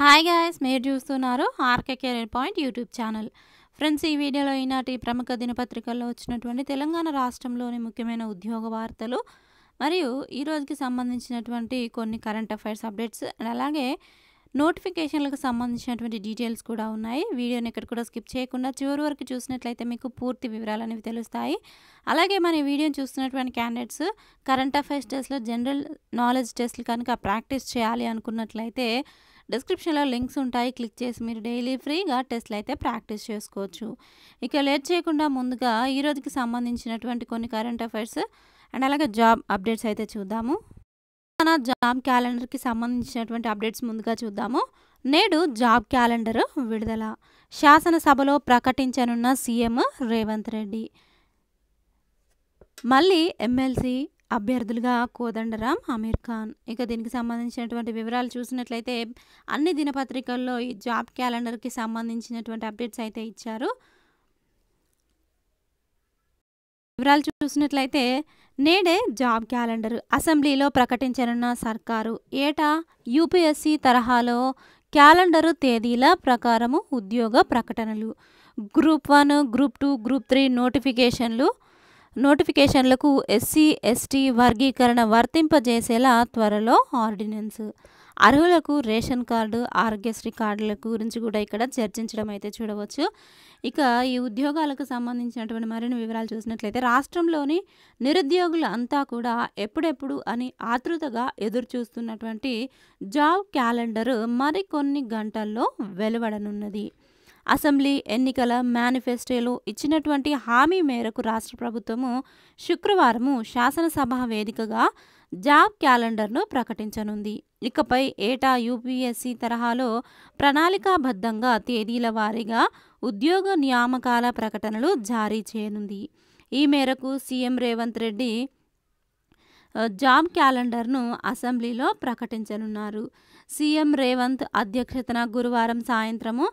hi guys మీరు చూస్తున్నారు R K career point YouTube channel friends ఈ వీడియోలో ఈనాటి ప్రముఖ దినపత్రికల్లో వచ్చినటువంటి తెలంగాణ రాష్ట్రంలోని ముఖ్యమైన ఉద్యోగ వార్తలు మరియు ఈరోజుకి సంబంధించినటువంటి కొన్ని కరెంట్ అఫైర్స్ అప్డేట్స్ అలాగే నోటిఫికేషన్లకు సంబంధించినటువంటి డీటెయిల్స్ కూడా ఉన్నాయి వీడియోని ఎక్కడ కూడా స్కిప్ చేయకుండా చివరి వరకు చూసినట్లయితే మీకు పూర్తి వివరాలు అనేవి తెలుస్తాయి అలాగే మన వీడియో చూస్తున్నటువంటి క్యాండిడేట్స్ కరెంట్ అఫైర్స్ టెస్ట్లో జనరల్ నాలెడ్జ్ టెస్ట్లు కనుక ప్రాక్టీస్ చేయాలి అనుకున్నట్లయితే డిస్క్రిప్షన్లో లింక్స్ ఉంటాయి క్లిక్ చేసి మీరు డైలీ ఫ్రీగా టెస్ట్లు అయితే ప్రాక్టీస్ చేసుకోవచ్చు ఇక లేట్ చేయకుండా ముందుగా ఈరోజుకి సంబంధించినటువంటి కొన్ని కరెంట్ అఫైర్స్ అండ్ అలాగే జాబ్ అప్డేట్స్ అయితే చూద్దాము మన జాబ్ క్యాలెండర్కి సంబంధించినటువంటి అప్డేట్స్ ముందుగా చూద్దాము నేడు జాబ్ క్యాలెండర్ విడుదల శాసనసభలో ప్రకటించనున్న సీఎం రేవంత్ రెడ్డి మళ్ళీ ఎమ్మెల్సీ అభ్యర్థులుగా కోదండరాం ఆమీర్ ఖాన్ ఇక దీనికి సంబంధించినటువంటి వివరాలు చూసినట్లయితే అన్ని దినపత్రికల్లో ఈ జాబ్ క్యాలెండర్కి సంబంధించినటువంటి అప్డేట్స్ అయితే ఇచ్చారు వివరాలు చూసినట్లయితే నేడే జాబ్ క్యాలెండర్ అసెంబ్లీలో ప్రకటించనున్న సర్కారు ఏటా యూపీఎస్సీ తరహాలో క్యాలెండరు తేదీల ప్రకారము ఉద్యోగ ప్రకటనలు group one group two group three నోటిఫికేషన్లు నోటిఫికేషన్లకు ఎస్సీ ఎస్టీ వర్గీకరణ వర్తింపజేసేలా త్వరలో ఆర్డినెన్స్ అర్హులకు రేషన్ కార్డు ఆరోగ్యశ్రీ కార్డుల గురించి కూడా ఇక్కడ చర్చించడం అయితే చూడవచ్చు ఇక ఈ ఉద్యోగాలకు సంబంధించినటువంటి మరిన్ని వివరాలు చూసినట్లయితే రాష్ట్రంలోని నిరుద్యోగులు అంతా కూడా ఎప్పుడెప్పుడు అని ఆతృతగా ఎదురు చూస్తున్నటువంటి జాబ్ క్యాలెండరు మరికొన్ని గంటల్లో వెలువడనున్నది అసెంబ్లీ ఎన్నికల మేనిఫెస్టోలో ఇచ్చినటువంటి హామీ మేరకు రాష్ట్ర ప్రభుత్వము శుక్రవారము శాసనసభ వేదికగా జాబ్ క్యాలెండర్ను ప్రకటించనుంది ఇకపై ఏటా యూపీఎస్సీ తరహాలో ప్రణాళికాబద్ధంగా తేదీల వారీగా ఉద్యోగ నియామకాల ప్రకటనలు జారీ చేయనుంది ఈ మేరకు సీఎం రేవంత్ రెడ్డి జాబ్ క్యాలెండర్ను అసెంబ్లీలో ప్రకటించనున్నారు సీఎం రేవంత్ అధ్యక్షతన గురువారం సాయంత్రము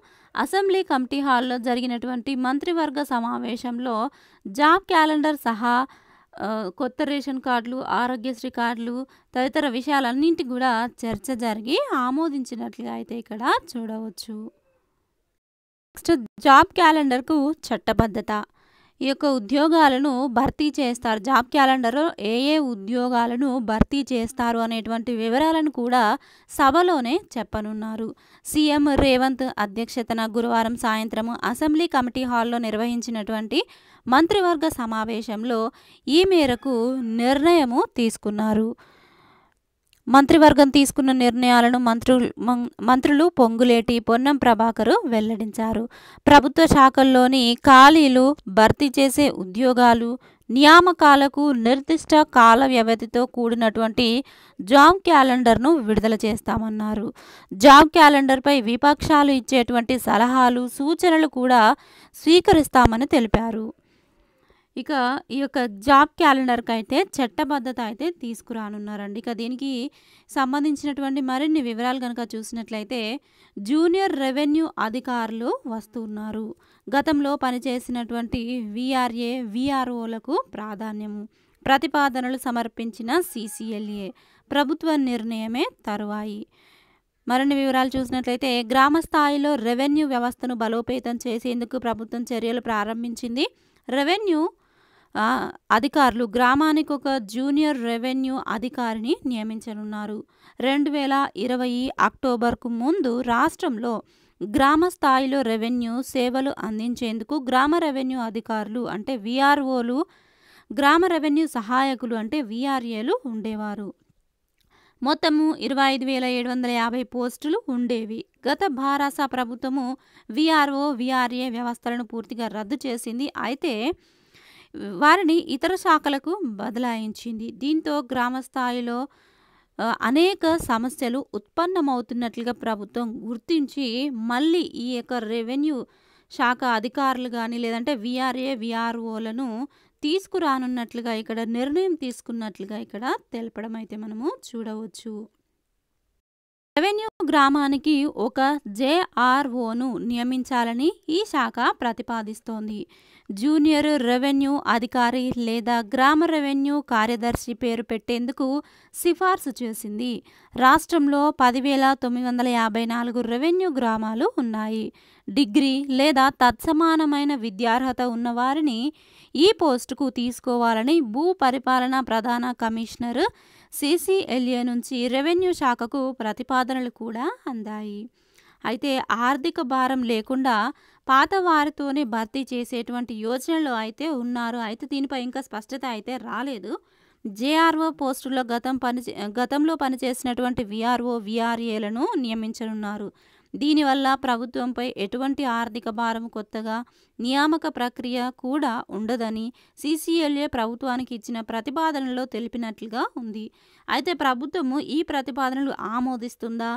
అసెంబ్లీ కమిటీ హాల్లో జరిగినటువంటి మంత్రివర్గ సమావేశంలో జాబ్ క్యాలెండర్ సహా కొత్త రేషన్ కార్డులు ఆరోగ్యశ్రీ కార్డులు తదితర విషయాలన్నింటి కూడా చర్చ జరిగి ఆమోదించినట్లుగా అయితే ఇక్కడ చూడవచ్చు నెక్స్ట్ జాబ్ క్యాలెండర్కు చట్టబద్ధత ఈ యొక్క ఉద్యోగాలను భర్తీ చేస్తారు జాబ్ క్యాలెండర్లో ఏ ఏ ఉద్యోగాలను భర్తీ చేస్తారు అనేటువంటి వివరాలను కూడా సభలోనే చెప్పనున్నారు సీఎం రేవంత్ అధ్యక్షతన గురువారం సాయంత్రం అసెంబ్లీ కమిటీ హాల్లో నిర్వహించినటువంటి మంత్రివర్గ సమావేశంలో ఈ మేరకు నిర్ణయము తీసుకున్నారు మంత్రివర్గం తీసుకున్న నిర్ణయాలను మంత్రు మంత్రులు పొంగులేటి పొన్నం ప్రభాకర్ వెల్లడించారు ప్రభుత్వ శాఖల్లోని ఖాళీలు భర్తీ చేసే ఉద్యోగాలు నియామకాలకు నిర్దిష్ట కాల వ్యవధితో కూడినటువంటి జాబ్ క్యాలెండర్ను విడుదల చేస్తామన్నారు జాబ్ క్యాలెండర్పై విపక్షాలు ఇచ్చేటువంటి సలహాలు సూచనలు కూడా స్వీకరిస్తామని తెలిపారు ఇక ఈ యొక్క జాబ్ క్యాలెండర్కి అయితే చట్టబద్ధత అయితే తీసుకురానున్నారండి ఇక దీనికి సంబంధించినటువంటి మరిన్ని వివరాలు కనుక చూసినట్లయితే జూనియర్ రెవెన్యూ అధికారులు వస్తున్నారు గతంలో పనిచేసినటువంటి విఆర్ఏ విఆర్ఓలకు ప్రాధాన్యము ప్రతిపాదనలు సమర్పించిన సిసిఎల్ఏ ప్రభుత్వ నిర్ణయమే తరువాయి మరిన్ని వివరాలు చూసినట్లయితే గ్రామ స్థాయిలో రెవెన్యూ వ్యవస్థను బలోపేతం చేసేందుకు ప్రభుత్వం చర్యలు ప్రారంభించింది రెవెన్యూ అధికారులు గ్రామానికి ఒక జూనియర్ రెవెన్యూ అధికారిని నియమించనున్నారు రెండు వేల ఇరవై అక్టోబర్కు ముందు రాష్ట్రంలో గ్రామ స్థాయిలో రెవెన్యూ సేవలు అందించేందుకు గ్రామ రెవెన్యూ అధికారులు అంటే విఆర్ఓలు గ్రామ రెవెన్యూ సహాయకులు అంటే విఆర్ఏలు ఉండేవారు మొత్తము ఇరవై ఐదు వేల ఏడు వందల యాభై పోస్టులు ఉండేవి గత భారాస ప్రభుత్వము విఆర్ఓ విఆర్ఏ వ్యవస్థలను పూర్తిగా రద్దు చేసింది అయితే వారిని ఇతర శాఖలకు బదలాయించింది దీంతో గ్రామ స్థాయిలో అనేక సమస్యలు ఉత్పన్నమవుతున్నట్లుగా ప్రభుత్వం గుర్తించి మళ్ళీ ఈ యొక్క రెవెన్యూ శాఖ అధికారులు కానీ లేదంటే విఆర్ఏ విఆర్ఓలను తీసుకురానున్నట్లుగా ఇక్కడ నిర్ణయం తీసుకున్నట్లుగా ఇక్కడ తెలపడం అయితే మనము చూడవచ్చు రెవెన్యూ గ్రామానికి ఒక జేఆర్ఓను నియమించాలని ఈ శాఖ ప్రతిపాదిస్తోంది జూనియర్ రెవెన్యూ అధికారి లేదా గ్రామ రెవెన్యూ కార్యదర్శి పేరు పెట్టేందుకు సిఫార్సు చేసింది రాష్ట్రంలో పదివేల తొమ్మిది వందల యాభై నాలుగు రెవెన్యూ గ్రామాలు ఉన్నాయి డిగ్రీ లేదా తత్సమానమైన విద్యార్హత ఉన్నవారిని ఈ పోస్టుకు తీసుకోవాలని భూ పరిపాలన ప్రధాన కమిషనర్ సీసీఎల్ఏ నుంచి రెవెన్యూ శాఖకు ప్రతిపాదనలు కూడా అందాయి అయితే ఆర్థిక భారం లేకుండా పాత వారితోనే భర్తీ చేసేటువంటి యోజనలు అయితే ఉన్నారు అయితే దీనిపై ఇంకా స్పష్టత అయితే రాలేదు జేఆర్ఓ పోస్టుల్లో గతం పని గతంలో పనిచేసినటువంటి విఆర్ఓ విఆర్ఏలను నియమించనున్నారు దీనివల్ల ప్రభుత్వంపై ఎటువంటి ఆర్థిక భారం కొత్తగా నియామక ప్రక్రియ కూడా ఉండదని సీసీఎల్ఏ ప్రభుత్వానికి ఇచ్చిన ప్రతిపాదనలో తెలిపినట్లుగా ఉంది అయితే ప్రభుత్వము ఈ ప్రతిపాదనలు ఆమోదిస్తుందా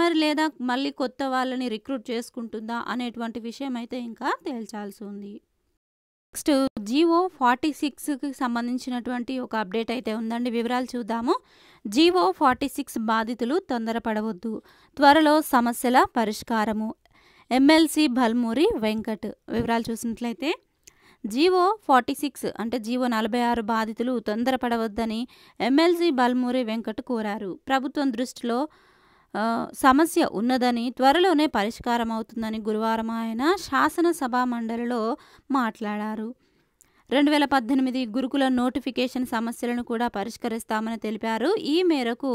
మరి లేదా మళ్ళీ కొత్త వాళ్ళని రిక్రూట్ చేసుకుంటుందా అనేటువంటి విషయం అయితే ఇంకా తేల్చాల్సి ఉంది నెక్స్ట్ జీవో ఫార్టీ సిక్స్కి సంబంధించినటువంటి ఒక అప్డేట్ అయితే ఉందండి వివరాలు చూద్దాము జీవో ఫార్టీ సిక్స్ బాధితులు తొందరపడవద్దు త్వరలో సమస్యల పరిష్కారము ఎమ్మెల్సీ భల్మూరి వెంకట్ వివరాలు చూసినట్లయితే జీవో ఫార్టీ సిక్స్ అంటే జీవో నలభై ఆరు బాధితులు తొందరపడవద్దని ఎమ్మెల్సీ బల్మూరి వెంకట్ కోరారు ప్రభుత్వం దృష్టిలో సమస్య ఉన్నదని త్వరలోనే పరిష్కారం అవుతుందని గురువారం ఆయన శాసనసభ మండలిలో మాట్లాడారు రెండు వేల పద్దెనిమిది గురుకుల నోటిఫికేషన్ సమస్యలను కూడా పరిష్కరిస్తామని తెలిపారు ఈ మేరకు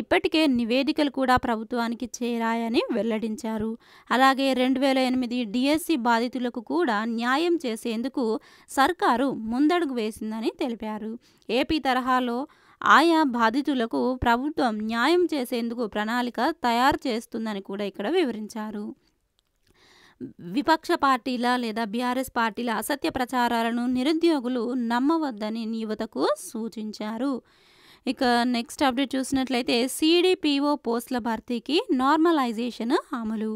ఇప్పటికే నివేదికలు కూడా ప్రభుత్వానికి చేరాయని వెల్లడించారు అలాగే రెండు వేల ఎనిమిది డిఎస్సి బాధితులకు కూడా న్యాయం చేసేందుకు సర్కారు ముందడుగు వేసిందని తెలిపారు ఏపీ తరహాలో ఆయా బాధితులకు ప్రభుత్వం న్యాయం చేసేందుకు ప్రణాళిక తయారు చేస్తుందని కూడా ఇక్కడ వివరించారు విపక్ష పార్టీల లేదా బీఆర్ఎస్ పార్టీల అసత్య ప్రచారాలను నిరుద్యోగులు నమ్మవద్దని యువతకు సూచించారు ఇక నెక్స్ట్ అప్డేట్ చూసినట్లయితే సిడిపిఓ పోస్టుల భర్తీకి నార్మలైజేషన్ అమలు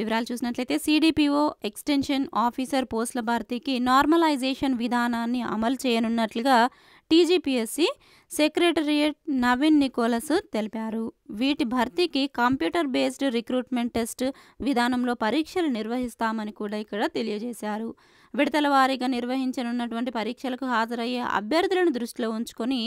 వివరాలు చూసినట్లయితే సిడిపిఓ ఎక్స్టెన్షన్ ఆఫీసర్ పోస్టుల భర్తీకి నార్మలైజేషన్ విధానాన్ని అమలు చేయనున్నట్లుగా టీజీపీఎస్సీ సెక్రటరియట్ నవీన్ నికోలస్ తెలిపారు వీటి భర్తీకి కంప్యూటర్ బేస్డ్ రిక్రూట్మెంట్ టెస్ట్ విధానంలో పరీక్షలు నిర్వహిస్తామని కూడా ఇక్కడ తెలియజేశారు విడతల వారీగా నిర్వహించనున్నటువంటి పరీక్షలకు హాజరయ్యే అభ్యర్థులను దృష్టిలో ఉంచుకొని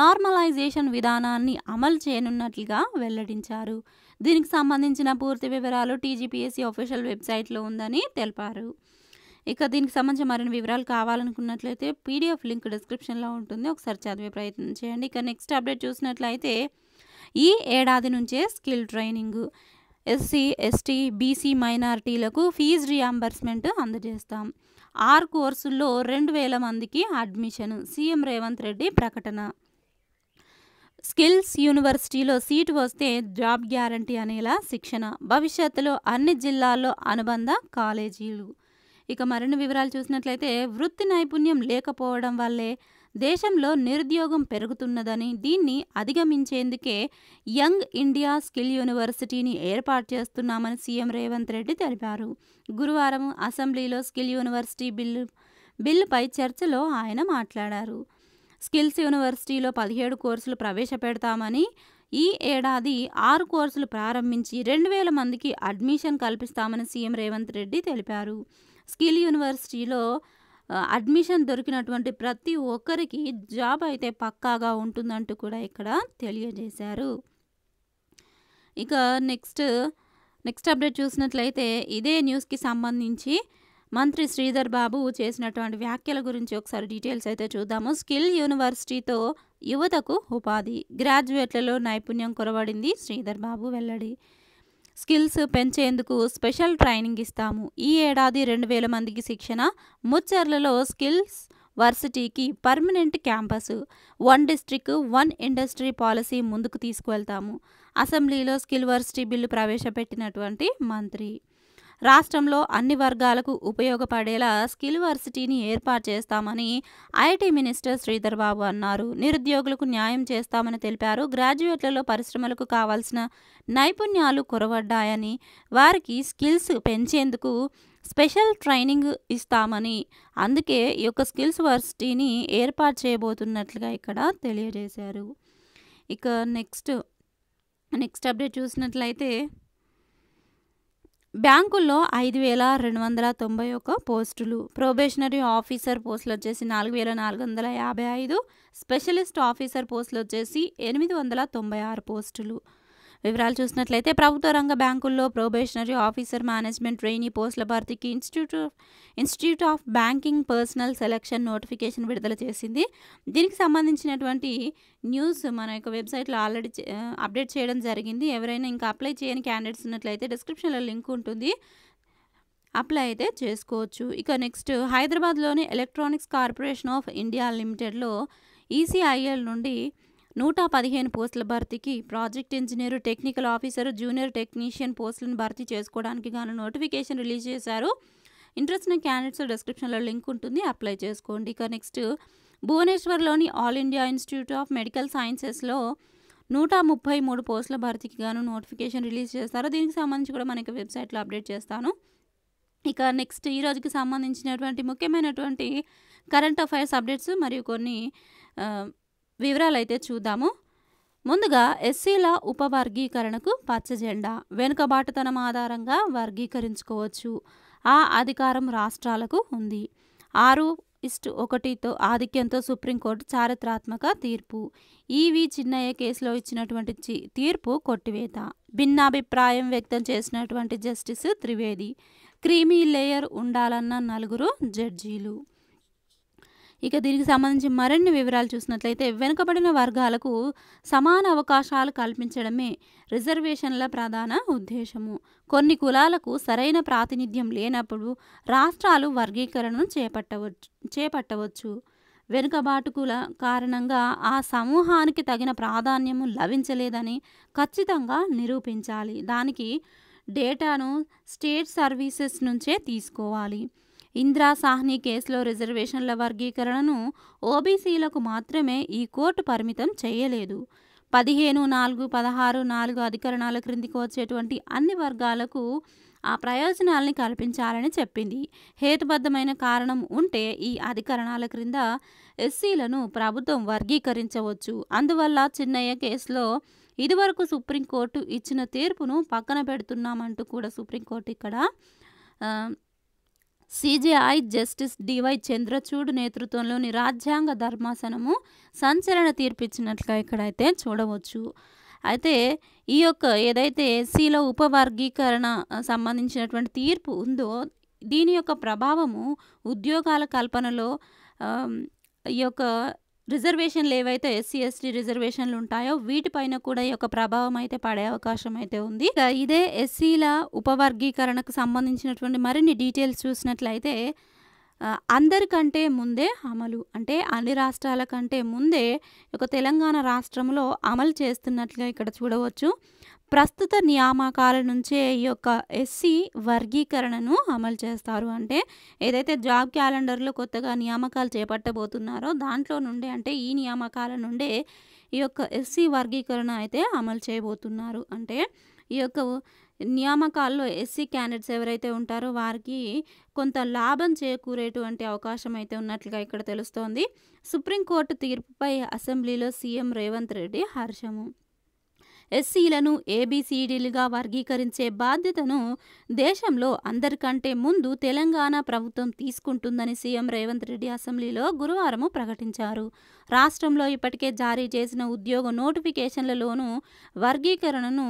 నార్మలైజేషన్ విధానాన్ని అమలు చేయనున్నట్లుగా వెల్లడించారు దీనికి సంబంధించిన పూర్తి వివరాలు టీజీపీఎస్సీ అఫీషియల్ వెబ్సైట్లో ఉందని తెలిపారు ఇక దీనికి సంబంధించి మరిన్ని వివరాలు కావాలనుకున్నట్లయితే పీడిఎఫ్ లింక్ డిస్క్రిప్షన్లో ఉంటుంది ఒకసారి చదివే ప్రయత్నం చేయండి ఇక నెక్స్ట్ అప్డేట్ చూసినట్లయితే ఈ ఏడాది నుంచే skill training SC ST BC మైనారిటీలకు ఫీజు రియాంబర్స్మెంట్ అందజేస్తాం ఆరు కోర్సుల్లో రెండు వేల మందికి అడ్మిషన్ సీఎం రేవంత్ రెడ్డి ప్రకటన స్కిల్స్ యూనివర్సిటీలో సీటు వస్తే జాబ్ గ్యారంటీ అనేలా శిక్షణ భవిష్యత్తులో అన్ని జిల్లాల్లో అనుబంధ కాలేజీలు ఇక మరిన్ని వివరాలు చూసినట్లయితే వృత్తి నైపుణ్యం లేకపోవడం వల్లే దేశంలో నిరుద్యోగం పెరుగుతున్నదని దీన్ని అధిగమించేందుకే యంగ్ ఇండియా స్కిల్ యూనివర్సిటీని ఏర్పాటు చేస్తున్నామని సీఎం రేవంత్ రెడ్డి తెలిపారు గురువారం అసెంబ్లీలో స్కిల్ యూనివర్సిటీ బిల్లు బిల్లుపై చర్చలో ఆయన మాట్లాడారు స్కిల్స్ యూనివర్సిటీలో పదిహేడు కోర్సులు ప్రవేశపెడతామని ఈ ఏడాది ఆరు కోర్సులు ప్రారంభించి రెండు వేల మందికి అడ్మిషన్ కల్పిస్తామని సీఎం రేవంత్ రెడ్డి తెలిపారు స్కిల్ యూనివర్సిటీలో అడ్మిషన్ దొరికినటువంటి ప్రతి ఒక్కరికి జాబ్ అయితే పక్కాగా ఉంటుందంటూ కూడా ఇక్కడ తెలియజేశారు ఇక నెక్స్ట్ నెక్స్ట్ అప్డేట్ చూసినట్లయితే ఇదే న్యూస్కి సంబంధించి మంత్రి శ్రీధర్ బాబు చేసినటువంటి వ్యాఖ్యల గురించి ఒకసారి డీటెయిల్స్ అయితే చూద్దాము స్కిల్ యూనివర్సిటీతో యువతకు ఉపాధి గ్రాడ్యుయేట్లలో నైపుణ్యం కొరబడింది శ్రీధర్ బాబు వెల్లడి స్కిల్స్ పెంచేందుకు స్పెషల్ ట్రైనింగ్ ఇస్తాము ఈ ఏడాది రెండు వేల మందికి శిక్షణ ముచ్చర్లలో స్కిల్స్ వర్సిటీకి permanent campus one district one industry policy ముందుకు తీసుకువెళ్తాము అసెంబ్లీలో స్కిల్ వర్సిటీ బిల్లు ప్రవేశపెట్టినటువంటి మంత్రి రాష్ట్రంలో అన్ని వర్గాలకు ఉపయోగపడేలా స్కిల్ వర్సిటీని ఏర్పాటు చేస్తామని ఐటీ మినిస్టర్ శ్రీధర్ బాబు అన్నారు నిరుద్యోగులకు న్యాయం చేస్తామని తెలిపారు గ్రాడ్యుయేట్లలో పరిశ్రమలకు కావాల్సిన నైపుణ్యాలు కొరవడ్డాయని వారికి స్కిల్స్ పెంచేందుకు స్పెషల్ ట్రైనింగ్ ఇస్తామని అందుకే ఈ యొక్క స్కిల్స్ వర్సిటీని ఏర్పాటు చేయబోతున్నట్లుగా ఇక్కడ తెలియజేశారు ఇక నెక్స్ట్ నెక్స్ట్ అప్డేట్ చూసినట్లయితే బ్యాంకుల్లో ఐదు వేల రెండు వందల తొంభై ఒక పోస్టులు ప్రొబేషనరీ ఆఫీసర్ పోస్టులు వచ్చేసి నాలుగు వేల నాలుగు వందల యాభై ఐదు స్పెషలిస్ట్ ఆఫీసర్ పోస్టులు వచ్చేసి ఎనిమిది వందల తొంభై ఆరు పోస్టులు వివరాలు చూసినట్లయితే ప్రభుత్వ రంగ బ్యాంకుల్లో ప్రొబేషనరీ ఆఫీసర్ మేనేజ్మెంట్ ట్రైనీ పోస్టుల భర్తీకి institute institute of banking personnel selection notification విడుదల చేసింది దీనికి సంబంధించినటువంటి న్యూస్ మన యొక్క వెబ్సైట్లో ఆల్రెడీ అప్డేట్ చేయడం జరిగింది ఎవరైనా ఇంకా అప్లై చేయని క్యాండిడేట్స్ ఉన్నట్లయితే డిస్క్రిప్షన్లో లింక్ ఉంటుంది అప్లై అయితే చేసుకోవచ్చు ఇక నెక్స్ట్ హైదరాబాద్లోని ఎలక్ట్రానిక్స్ కార్పొరేషన్ ఆఫ్ ఇండియా లిమిటెడ్లో ఈసీఐఎల్ నుండి నూట పదిహేను పోస్టుల భర్తీకి project engineer technical officer junior technician పోస్టులను భర్తీ చేసుకోవడానికి గాను నోటిఫికేషన్ రిలీజ్ చేశారు ఇంట్రెస్ట్ ఉన్న క్యాండిడేట్స్ డిస్క్రిప్షన్లో లింక్ ఉంటుంది అప్లై చేసుకోండి ఇక నెక్స్ట్ భువనేశ్వర్లోని all India institute of medical సైన్సెస్లో నూట ముప్పై మూడు పోస్టుల భర్తీకి గాను నోటిఫికేషన్ రిలీజ్ చేస్తారు దీనికి సంబంధించి కూడా మనకి వెబ్సైట్లో అప్డేట్ చేస్తాను ఇక నెక్స్ట్ ఈ రోజుకి సంబంధించినటువంటి ముఖ్యమైనటువంటి కరెంట్ అఫైర్స్ అప్డేట్స్ మరియు కొన్ని వివరాలైతే చూద్దాము ముందుగా ఎస్సీల ఉపవర్గీకరణకు పచ్చ జెండా వెనుకబాటుతనం ఆధారంగా వర్గీకరించుకోవచ్చు ఆ అధికారం రాష్ట్రాలకు ఉంది ఆరు ఇస్ట్ ఒకటితో ఆధిక్యంతో సుప్రీంకోర్టు చారిత్రాత్మక తీర్పు ఈవి చిన్నయ్య కేసులో ఇచ్చినటువంటి తీర్పు కొట్టివేత భిన్నాభిప్రాయం వ్యక్తం చేసినటువంటి జస్టిస్ త్రివేది క్రీమీ లేయర్ ఉండాలన్న నలుగురు జడ్జీలు ఇక దీనికి సంబంధించి మరిన్ని వివరాలు చూసినట్లయితే వెనుకబడిన వర్గాలకు సమాన అవకాశాలు కల్పించడమే రిజర్వేషన్ల ప్రధాన ఉద్దేశము కొన్ని కులాలకు సరైన ప్రాతినిధ్యం లేనప్పుడు రాష్ట్రాలు వర్గీకరణను చేపట్టవచ్చు చేపట్టవచ్చు వెనుకబాటుకుల కారణంగా ఆ సమూహానికి తగిన ప్రాధాన్యము లభించలేదని ఖచ్చితంగా నిరూపించాలి దానికి డేటాను స్టేట్ సర్వీసెస్ నుంచే తీసుకోవాలి ఇందిరా సాహ్ని కేసులో రిజర్వేషన్ల వర్గీకరణను ఓబీసీలకు మాత్రమే ఈ కోర్టు పరిమితం చేయలేదు పదిహేను నాలుగు పదహారు నాలుగు అధికరణాల క్రిందికి వచ్చేటువంటి అన్ని వర్గాలకు ఆ ప్రయోజనాలని కల్పించాలని చెప్పింది హేతుబద్ధమైన కారణం ఉంటే ఈ అధికరణాల క్రింద ఎస్సీలను ప్రభుత్వం వర్గీకరించవచ్చు అందువల్ల చిన్నయ్య కేసులో ఇదివరకు సుప్రీంకోర్టు ఇచ్చిన తీర్పును పక్కన పెడుతున్నామంటూ కూడా సుప్రీంకోర్టు ఇక్కడ సిజిఐ జస్టిస్ డివై చంద్రచూడ్ నేతృత్వంలోని రాజ్యాంగ ధర్మాసనము సంచలన తీర్పిచ్చినట్లుగా ఇక్కడైతే చూడవచ్చు అయితే ఈ యొక్క ఏదైతే ఎస్సీలో ఉపవర్గీకరణ సంబంధించినటువంటి తీర్పు ఉందో దీని యొక్క ప్రభావము ఉద్యోగాల కల్పనలో ఈ యొక్క రిజర్వేషన్లు ఏవైతే ఎస్సీ ఎస్టీ రిజర్వేషన్లు ఉంటాయో వీటిపైన కూడా ఈ యొక్క ప్రభావం అయితే పడే అవకాశం అయితే ఉంది ఇదే ఎస్సీల ఉపవర్గీకరణకు సంబంధించినటువంటి మరిన్ని డీటెయిల్స్ చూసినట్లయితే అందరికంటే ముందే అమలు అంటే అన్ని రాష్ట్రాల కంటే ముందే ఒక తెలంగాణ రాష్ట్రంలో అమలు చేస్తున్నట్లుగా ఇక్కడ చూడవచ్చు ప్రస్తుత నియామకాల నుంచే ఈ యొక్క ఎస్సీ వర్గీకరణను అమలు చేస్తారు అంటే ఏదైతే జాబ్ క్యాలెండర్లో కొత్తగా నియామకాలు చేపట్టబోతున్నారో దాంట్లో నుండి అంటే ఈ నియామకాల నుండే ఈ యొక్క ఎస్సీ వర్గీకరణ అయితే అమలు చేయబోతున్నారు అంటే ఈ యొక్క నియామకాల్లో ఎస్సీ క్యాండిడేట్స్ ఎవరైతే ఉంటారో వారికి కొంత లాభం చేకూరేటువంటి అవకాశం అయితే ఉన్నట్లుగా ఇక్కడ తెలుస్తోంది సుప్రీంకోర్టు తీర్పుపై అసెంబ్లీలో సీఎం రేవంత్ రెడ్డి హర్షము ఎస్సీలను ఏబీసీడీలుగా వర్గీకరించే బాధ్యతను దేశంలో అందరికంటే ముందు తెలంగాణ ప్రభుత్వం తీసుకుంటుందని సీఎం రేవంత్ రెడ్డి అసెంబ్లీలో గురువారం ప్రకటించారు రాష్ట్రంలో ఇప్పటికే జారీ చేసిన ఉద్యోగ నోటిఫికేషన్లలోనూ వర్గీకరణను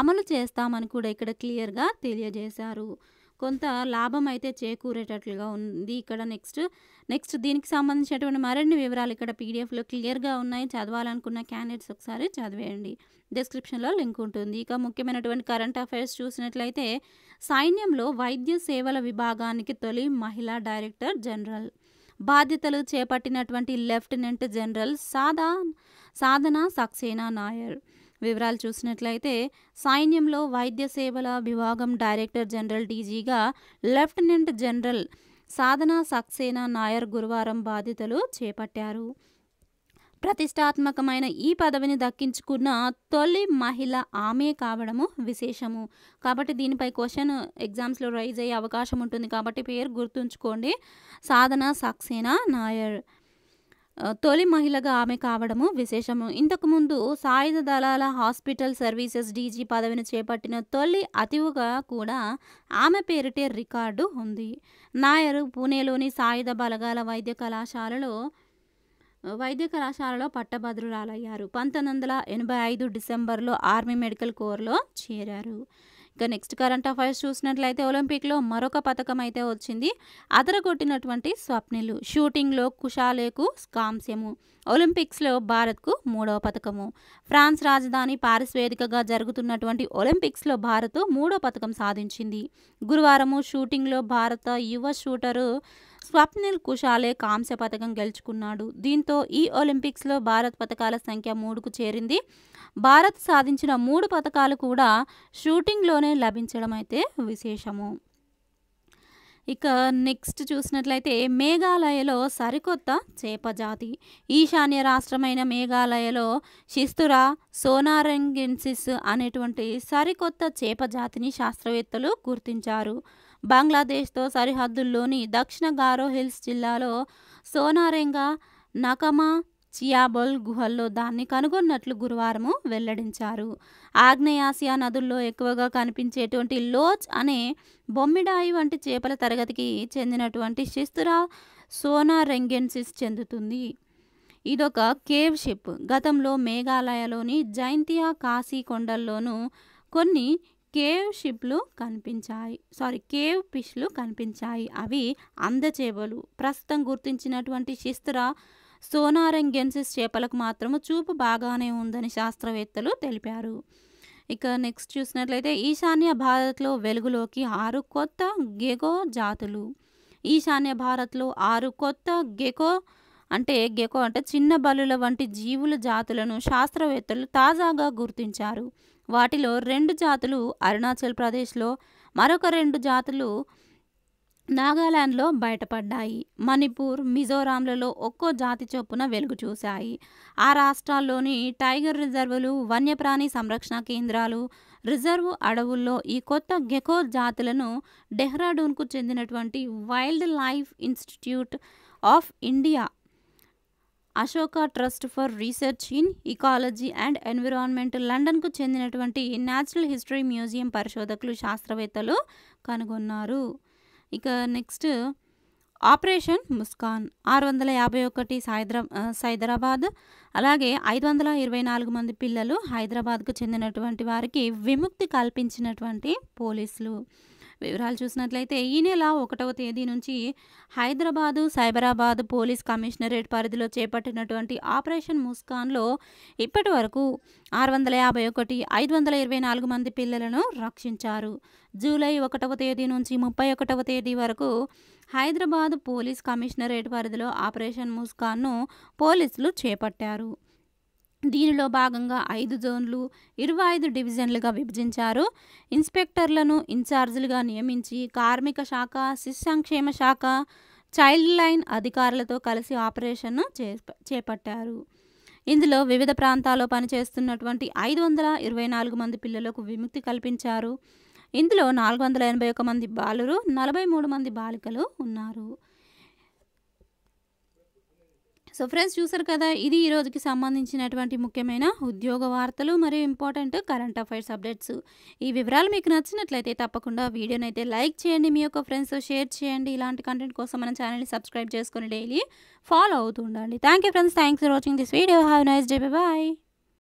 అమలు చేస్తామని కూడా ఇక్కడ క్లియర్గా తెలియజేశారు కొంత లాభం అయితే చేకూరేటట్లుగా ఉంది ఇక్కడ నెక్స్ట్ నెక్స్ట్ దీనికి సంబంధించినటువంటి మరిన్ని వివరాలు ఇక్కడ పీడిఎఫ్లో క్లియర్గా ఉన్నాయి చదవాలనుకున్న క్యాండిడేట్స్ ఒకసారి చదివేయండి డిస్క్రిప్షన్లో లింక్ ఉంటుంది ఇక ముఖ్యమైనటువంటి కరెంట్ అఫైర్స్ చూసినట్లయితే సైన్యంలో వైద్య సేవల విభాగానికి తొలి మహిళా డైరెక్టర్ జనరల్ బాధ్యతలు చేపట్టినటువంటి లెఫ్టినెంట్ జనరల్ సాదా సాధన సక్సేనా నాయర్ వివరాలు చూసినట్లయితే సైన్యంలో వైద్య సేవల విభాగం డైరెక్టర్ జనరల్ డీజీగా లెఫ్టినెంట్ జనరల్ సాధన సక్సేనా నాయర్ గురువారం బాధ్యతలు చేపట్టారు ప్రతిష్టాత్మకమైన ఈ పదవిని దక్కించుకున్న తొలి మహిళ ఆమె కావడము విశేషము కాబట్టి దీనిపై క్వశ్చన్ ఎగ్జామ్స్లో రైజ్ అయ్యే అవకాశం ఉంటుంది కాబట్టి పేరు గుర్తుంచుకోండి సాధన సక్సేనా నాయర్ తొలి మహిళగా ఆమె కావడము విశేషము ఇంతకుముందు సాయుధ దళాల హాస్పిటల్ సర్వీసెస్ డీజీ పదవిని చేపట్టిన తొలి అతివుగా కూడా ఆమె పేరిటే రికార్డు ఉంది నాయర్ పూణేలోని సాయుధ బలగాల వైద్య కళాశాలలో వైద్య కళాశాలలో పట్టభద్రురాలయ్యారు పంతొమ్మిది వందల ఎనభై ఐదు డిసెంబర్లో ఆర్మీ మెడికల్ కోర్లో చేరారు ఇక నెక్స్ట్ కరెంట్ అఫైర్స్ చూసినట్లయితే ఒలింపిక్లో మరొక పథకం అయితే వచ్చింది అదరగొట్టినటువంటి స్వప్నిలు షూటింగ్లో కుషాలేకు కాంస్యము ఒలింపిక్స్లో భారత్కు మూడవ పథకము ఫ్రాన్స్ రాజధాని పారిస్ వేదికగా జరుగుతున్నటువంటి ఒలింపిక్స్లో భారత్ మూడో పథకం సాధించింది గురువారము షూటింగ్లో భారత యువ షూటరు స్వప్నిల్ కుషాలే కాంస్య పథకం గెలుచుకున్నాడు దీంతో ఈ ఒలింపిక్స్లో భారత్ పథకాల సంఖ్య మూడుకు చేరింది భారత్ సాధించిన మూడు పథకాలు కూడా షూటింగ్లోనే లభించడం అయితే విశేషము ఇక నెక్స్ట్ చూసినట్లయితే మేఘాలయలో సరికొత్త చేప జాతి ఈశాన్య రాష్ట్రమైన మేఘాలయలో శిస్తురా సోనారంగెన్సిస్ అనేటువంటి సరికొత్త చేప జాతిని శాస్త్రవేత్తలు గుర్తించారు బంగ్లాదేశ్తో సరిహద్దుల్లోని దక్షిణ గారో హిల్స్ జిల్లాలో సోనారెంగా నకమా చియాబోల్ గుహల్లో దాన్ని కనుగొన్నట్లు గురువారము వెల్లడించారు ఆగ్నేయాసియా నదుల్లో ఎక్కువగా కనిపించేటువంటి లోచ్ అనే బొమ్మిడాయి వంటి చేపల తరగతికి చెందినటువంటి శిస్తురా సోనా రెంగెన్సిస్ చెందుతుంది ఇదొక కేవ్ షిప్ గతంలో మేఘాలయలోని జైంతియా కాశీ కొండల్లోనూ కొన్ని కేవ్ షిప్లు కనిపించాయి సారీ కేవ్ ఫిష్లు కనిపించాయి అవి అందచేపలు ప్రస్తుతం గుర్తించినటువంటి శిస్త్ర సోనారంగెన్సిస్ చేపలకు మాత్రము చూపు బాగానే ఉందని శాస్త్రవేత్తలు తెలిపారు ఇక నెక్స్ట్ చూసినట్లయితే ఈశాన్య భారత్లో వెలుగులోకి ఆరు కొత్త గెగో జాతులు ఈశాన్య భారత్లో ఆరు కొత్త గెకో అంటే గెకో అంటే చిన్న బలుల వంటి జీవుల జాతులను శాస్త్రవేత్తలు తాజాగా గుర్తించారు వాటిలో రెండు జాతులు అరుణాచల్ ప్రదేశ్లో మరొక రెండు జాతులు నాగాలాండ్లో బయటపడ్డాయి మణిపూర్ మిజోరాంలలో ఒక్కో జాతి చొప్పున వెలుగు చూశాయి ఆ రాష్ట్రాల్లోని టైగర్ రిజర్వులు వన్యప్రాణి సంరక్షణ కేంద్రాలు రిజర్వు అడవుల్లో ఈ కొత్త గెకో జాతులను డెహ్రాడూన్కు చెందినటువంటి wildlife institute of India Ashoka trust for research in ecology and environment లండన్కు చెందినటువంటి న్యాచురల్ హిస్టరీ మ్యూజియం పరిశోధకులు శాస్త్రవేత్తలు కనుగొన్నారు ఇక నెక్స్ట్ ఆపరేషన్ ముస్కాన్ ఆరు వందల యాభై ఒకటి సైద్రా సైదరాబాద్ అలాగే ఐదు వందల ఇరవై నాలుగు మంది పిల్లలు హైదరాబాద్కు చెందినటువంటి వారికి విముక్తి కల్పించినటువంటి పోలీసులు వివరాలు చూసినట్లయితే ఈ నెల ఒకటవ తేదీ నుంచి హైదరాబాదు సైబరాబాద్ పోలీస్ కమిషనరేట్ పరిధిలో చేపట్టినటువంటి ఆపరేషన్ ముస్కాన్లో ఇప్పటి వరకు ఆరు వందల యాభై ఒకటి ఐదు వందల ఇరవై నాలుగు మంది పిల్లలను రక్షించారు జూలై ఒకటవ తేదీ నుంచి ముప్పై ఒకటవ తేదీ వరకు హైదరాబాద్ పోలీస్ కమిషనరేట్ పరిధిలో ఆపరేషన్ ముస్కాన్ను పోలీసులు చేపట్టారు దీనిలో భాగంగా ఐదు జోన్లు ఇరవై ఐదు డివిజన్లుగా విభజించారు ఇన్స్పెక్టర్లను ఇన్ఛార్జీలుగా నియమించి కార్మిక శాఖ శిశు సంక్షేమ శాఖ చైల్డ్ లైన్ అధికారులతో కలిసి ఆపరేషన్ను చేపట్టారు ఇందులో వివిధ ప్రాంతాల్లో పనిచేస్తున్నటువంటి ఐదు వందల ఇరవై నాలుగు మంది పిల్లలకు విముక్తి కల్పించారు ఇందులో నాలుగు వందల ఎనభై ఒక మంది బాలురు నలభై మూడు మంది బాలికలు ఉన్నారు సో ఫ్రెండ్స్ చూసారు కదా ఇది ఈ రోజుకి సంబంధించినటువంటి ముఖ్యమైన ఉద్యోగ వార్తలు మరియు ఇంపార్టెంట్ కరెంట్ అఫైర్స్ అప్డేట్స్ ఈ వివరాలు మీకు నచ్చినట్లయితే తప్పకుండా వీడియోని అయితే లైక్ చేయండి మీ యొక్క ఫ్రెండ్స్ షేర్ చేయండి ఇలాంటి కంటెంట్ కోసం మన ఛానల్ని సబ్స్క్రైబ్ చేసుకుని డైలీ ఫాలో అవుతూ ఉండండి thank you friends thanks for watching this video have nice day bye